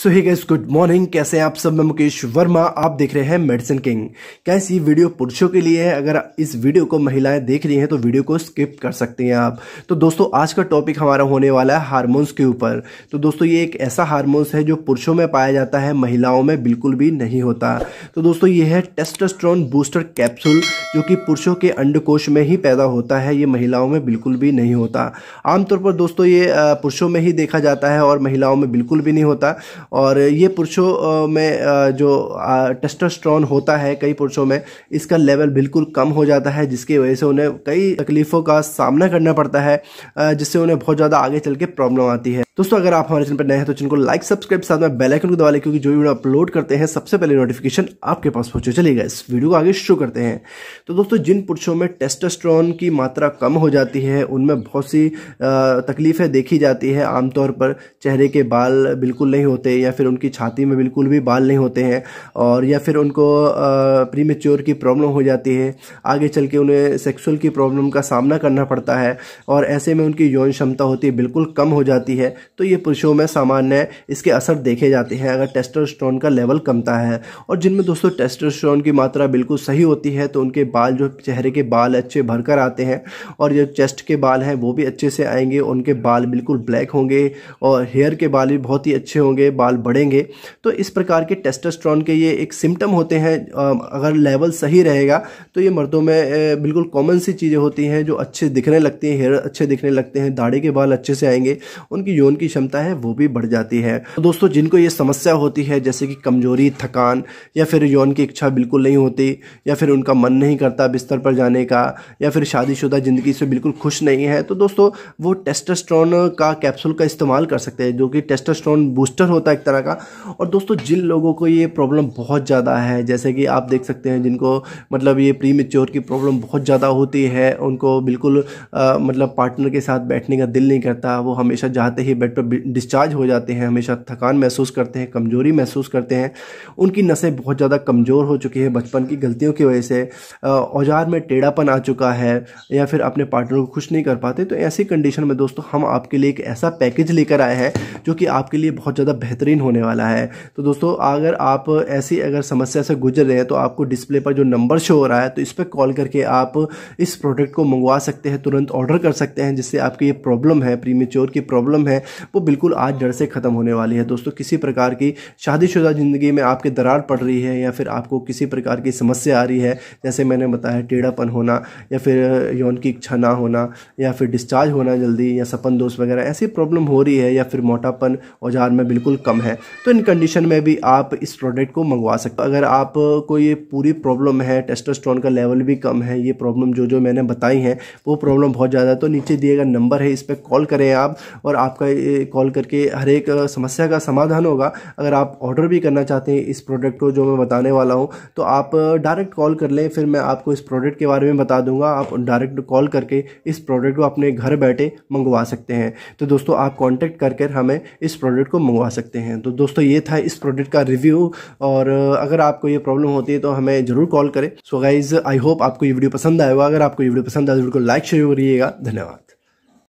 सो hi guys good morning कैसे हैं आप सब मैं मुकेश वर्मा आप देख रहे हैं मेडिसिन किंग कैसे ये वीडियो पुरुषों के लिए है अगर इस वीडियो को महिलाएं देख रही हैं तो वीडियो को स्किप कर सकती हैं आप तो दोस्तों आज का टॉपिक हमारा होने वाला है हार्मोन्स के ऊपर तो दोस्तों ये एक ऐसा हारमोन्स है जो पुरुषों में पाया जाता है महिलाओं में बिल्कुल भी नहीं होता तो दोस्तों ये है टेस्टस्ट्रॉन बूस्टर कैप्सूल जो कि पुरुषों के अंडकोश में ही पैदा होता है ये महिलाओं में बिल्कुल भी नहीं होता आमतौर पर दोस्तों ये पुरुषों में ही देखा जाता है और महिलाओं में बिल्कुल भी नहीं होता और ये पुरुषों में जो टेस्टोस्ट्रॉन होता है कई पुरुषों में इसका लेवल बिल्कुल कम हो जाता है जिसकी वजह से उन्हें कई तकलीफ़ों का सामना करना पड़ता है जिससे उन्हें बहुत ज़्यादा आगे चल के प्रॉब्लम आती है दोस्तों अगर आप हमारे चैनल पर नए हैं तो चैनल को लाइक सब्सक्राइब साथ में बेल आइकन को दबा लें क्योंकि जो वीडियो अपलोड करते हैं सबसे पहले नोटिफिकेशन आपके पास पहुंचे चलेगा इस वीडियो को आगे शो करते हैं तो दोस्तों जिन पुरुषों में टेस्टोस्टेरोन की मात्रा कम हो जाती है उनमें बहुत सी तकलीफ़ें देखी जाती है आमतौर पर चेहरे के बाल बिल्कुल नहीं होते या फिर उनकी छाती में बिल्कुल भी बाल नहीं होते हैं और या फिर उनको प्रीमेच्योर की प्रॉब्लम हो जाती है आगे चल के उन्हें सेक्सुअल की प्रॉब्लम का सामना करना पड़ता है और ऐसे में उनकी यौन क्षमता होती है बिल्कुल कम हो जाती है तो ये पुरुषों में सामान्य इसके असर देखे जाते हैं अगर टेस्टोस्टेरोन का लेवल कमता है और जिनमें दोस्तों टेस्टोस्टेरोन की मात्रा बिल्कुल सही होती है तो उनके बाल जो चेहरे के बाल अच्छे भरकर आते हैं और जो चेस्ट के बाल हैं वो भी अच्छे से आएंगे उनके बाल बिल्कुल ब्लैक होंगे और हेयर के बाल भी बहुत ही अच्छे होंगे बाल बढ़ेंगे तो इस प्रकार के टेस्टोस्टेरोन के ये एक सिम्टम होते हैं अगर लेवल सही रहेगा तो ये मर्दों में बिल्कुल कॉमन सी चीज़ें होती हैं जो अच्छे दिखने लगती हैं हेयर अच्छे दिखने लगते हैं दाढ़ी के बाल अच्छे से आएंगे उनकी बोन की क्षमता है वो भी बढ़ जाती है तो दोस्तों जिनको ये समस्या होती है जैसे कि कमजोरी थकान या फिर यौन की इच्छा बिल्कुल नहीं होती या फिर उनका मन नहीं करता बिस्तर पर जाने का या फिर शादीशुदा ज़िंदगी से बिल्कुल खुश नहीं है तो दोस्तों वो टेस्टोस्ट्रॉन का कैप्सूल का इस्तेमाल कर सकते हैं जो कि टेस्टास्ट्रॉन बूस्टर होता है एक तरह का और दोस्तों जिन लोगों को ये प्रॉब्लम बहुत ज़्यादा है जैसे कि आप देख सकते हैं जिनको मतलब ये प्री मेच्योर की प्रॉब्लम बहुत ज़्यादा होती है उनको बिल्कुल आ, मतलब पार्टनर के साथ बैठने का दिल नहीं करता वो हमेशा जाते ही बेड पर डिस्चार्ज हो जाते हैं हमेशा थकान महसूस करते हैं कमजोरी महसूस करते हैं उनकी नसें बहुत ज़्यादा कमज़ोर हो चुकी है बचपन की गलतियों की वजह से औजार में टेढ़ापन आ चुका है या फिर अपने पार्टनर को खुश नहीं कर पाते तो ऐसी कंडीशन में दोस्तों हम आपके लिए एक ऐसा पैकेज लेकर आए हैं जो कि आपके लिए बहुत ज़्यादा बेहतरीन होने वाला है तो दोस्तों अगर आप ऐसी अगर समस्या से गुजर रहे हैं तो आपको डिस्प्ले पर जो नंबर शो हो रहा है तो इस पर कॉल करके आप इस प्रोडक्ट को मंगवा सकते हैं तुरंत ऑर्डर कर सकते हैं जिससे आपकी ये प्रॉब्लम है प्रीमेच्योर की प्रॉब्लम है वो बिल्कुल आज जड़ से ख़त्म होने वाली है दोस्तों किसी प्रकार की शादीशुदा ज़िंदगी में आपके दरार पड़ रही है या फिर आपको किसी प्रकार की समस्या आ रही है जैसे मैंने बताया टेढ़ापन होना या फिर यौन की इच्छा ना होना या फिर डिस्चार्ज होना जल्दी या सपन दोष वगैरह ऐसी प्रॉब्लम हो रही है या फिर मोटापन औजार में बिल्कुल कम है तो इन कंडीशन में भी आप इस प्रोडक्ट को मंगवा सकते अगर आपको ये पूरी प्रॉब्लम है टेस्टोस्ट्रॉन का लेवल भी कम है ये प्रॉब्लम जो जो मैंने बताई हैं वो प्रॉब्लम बहुत ज़्यादा तो नीचे दिए गए नंबर है इस पर कॉल करें आप और आपका कॉल करके हर एक समस्या का समाधान होगा अगर आप ऑर्डर भी करना चाहते हैं इस प्रोडक्ट को जो मैं बताने वाला हूँ तो आप डायरेक्ट कॉल कर लें फिर मैं आपको इस प्रोडक्ट के बारे में बता दूंगा आप डायरेक्ट कॉल करके इस प्रोडक्ट को अपने घर बैठे मंगवा सकते हैं तो दोस्तों आप कॉन्टैक्ट कर कर हमें इस प्रोडक्ट को मंगवा सकते हैं तो दोस्तों ये था इस प्रोडक्ट का रिव्यू और अगर आपको ये प्रॉब्लम होती है तो हमें ज़रूर कॉल करें सो गाइज़ आई होप आपको ये वीडियो पसंद आएगा अगर आपको ये वीडियो पसंद आए तो वीडियो को लाइक शेयर करिएगा धन्यवाद